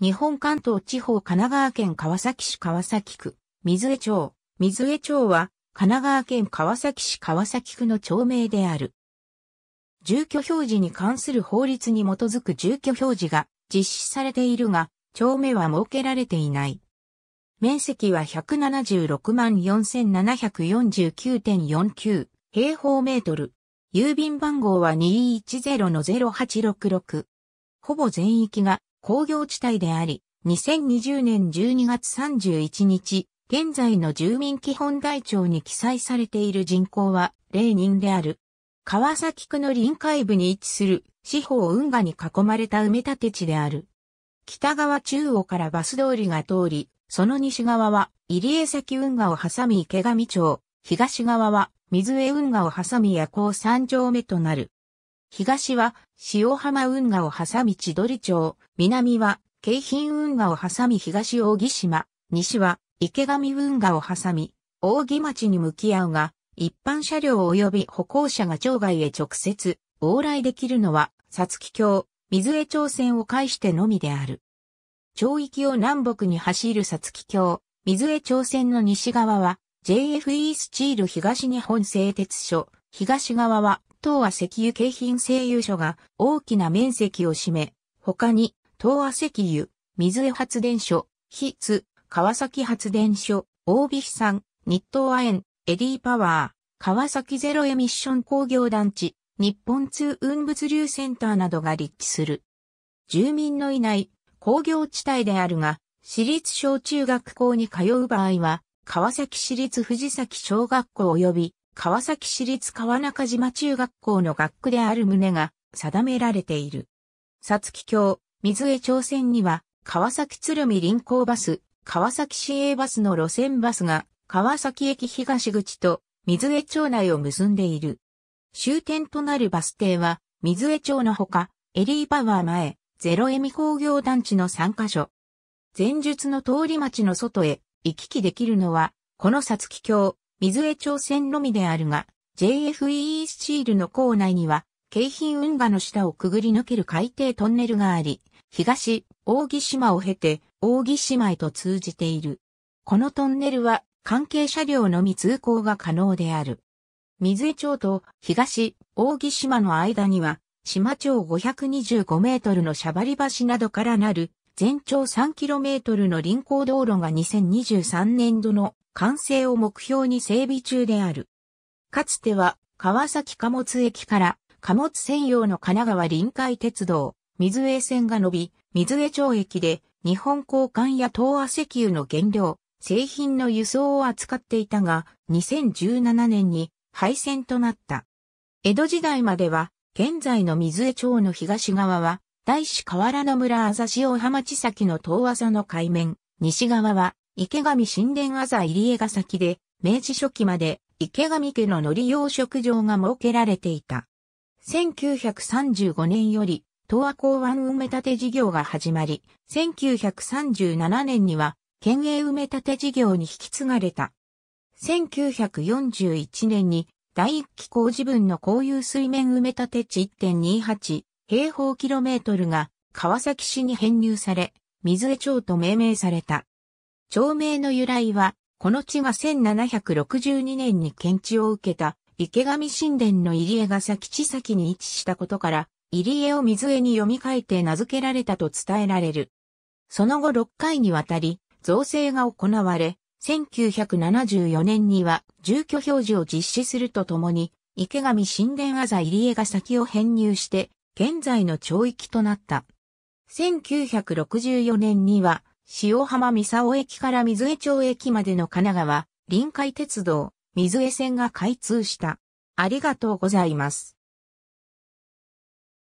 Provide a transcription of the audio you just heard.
日本関東地方神奈川県川崎市川崎区、水江町。水江町は、神奈川県川崎市川崎区の町名である。住居表示に関する法律に基づく住居表示が実施されているが、町名は設けられていない。面積は176万4749.49平方メートル。郵便番号は210の0866。ほぼ全域が工業地帯であり、2020年12月31日、現在の住民基本台帳に記載されている人口は0人である。川崎区の臨海部に位置する四方運河に囲まれた埋め立て地である。北側中央からバス通りが通り、その西側は入江崎運河を挟み池上町、東側は水江運河を挟み夜行三条目となる。東は塩浜運河を挟み千鳥町、南は京浜運河を挟み東扇島、西は池上運河を挟み、扇町に向き合うが、一般車両及び歩行者が町外へ直接往来できるのは、札つ橋、水江町線を介してのみである。町域を南北に走る札つ橋、水江町線の西側は、JFE スチール東日本製鉄所、東側は東亜石油景品製油所が大きな面積を占め、他に東亜石油、水江発電所、ヒツ、川崎発電所、大美散、日東亜園、エディパワー、川崎ゼロエミッション工業団地、日本通運物流センターなどが立地する。住民のいない工業地帯であるが、私立小中学校に通う場合は、川崎市立藤崎小学校及び川崎市立川中島中学校の学区である旨が定められている。さつき橋、水江町線には、川崎鶴見臨港バス、川崎市営バスの路線バスが、川崎駅東口と水江町内を結んでいる。終点となるバス停は、水江町のほか、エリーパワー前、ゼロエミ工業団地の3カ所。前述の通り町の外へ行き来できるのは、このさつき橋、水江町線のみであるが、JFE スチールの構内には、京浜運河の下をくぐり抜ける海底トンネルがあり、東、扇島を経て、扇島へと通じている。このトンネルは、関係車両のみ通行が可能である。水江町と東、扇島の間には、島町525メートルのしゃばり橋などからなる、全長3キロメートルの臨港道路が2023年度の完成を目標に整備中である。かつては、川崎貨物駅から貨物専用の神奈川臨海鉄道、水江線が伸び、水江町駅で日本交換や東亜石油の原料、製品の輸送を扱っていたが、2017年に廃線となった。江戸時代までは、現在の水江町の東側は、大師河原の村あざし大浜地先の東浅の海面、西側は池上神殿あざ入江が先で、明治初期まで池上家の海苔養殖場が設けられていた。1935年より、東亜港湾埋め立て事業が始まり、1937年には、県営埋め立て事業に引き継がれた。1941年に、第一期工事分の公有水面埋め立て地1.28平方キロメートルが川崎市に編入され、水江町と命名された。町名の由来は、この地が1762年に検知を受けた池上神殿の入江が先地先に位置したことから、入江を水江に読み替えて名付けられたと伝えられる。その後6回にわたり、造成が行われ、1974年には住居表示を実施するとともに、池上神殿あざ入江が先を編入して、現在の町域となった。1964年には、塩浜三沢駅から水江町駅までの神奈川、臨海鉄道、水江線が開通した。ありがとうございます。